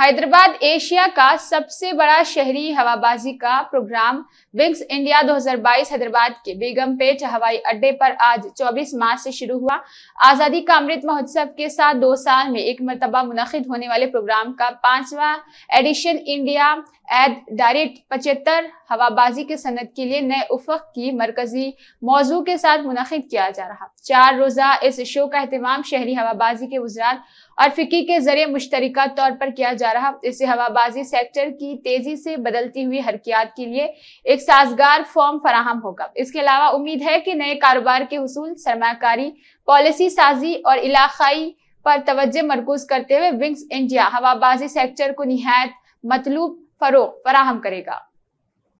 Hyderabad Asia का सबसे बड़ा शहरी हवाबाजी का प्रोग्राम विंग्स इंडिया 2022 हैदराबाद के बेगमपेट हवाई अड्डे पर आज 24 मार्च से शुरू हुआ आज़ादी का अमृत महोत्सव के साथ दो साल में एक मरतबा मुनद होने वाले प्रोग्राम का पांचवा एडिशन इंडिया एट डायरेक्ट पचहत्तर हवाबाजी के सनत के लिए नए उफक की मरकजी मौजू के साथ मुनद किया जा रहा चार रोज़ा इस शो का अहतमाम शहरी हवाबाजी के वजरात और फिक्की के जरिए मुश्तरक तौर पर किया जा जा रहा इस हवाबाजी सेक्टर की तेजी से बदलती हुई हरकियात के लिए एक साजगार फॉर्म फराहम होगा इसके अलावा उम्मीद है कि नए कारोबार के हसूल सरमाकारी पॉलिसी साजी और इलाकई पर तवज्जो मरकूज करते हुए विंग्स इंडिया हवाबाजी सेक्टर को नहायत मतलूब फरोग फराहम करेगा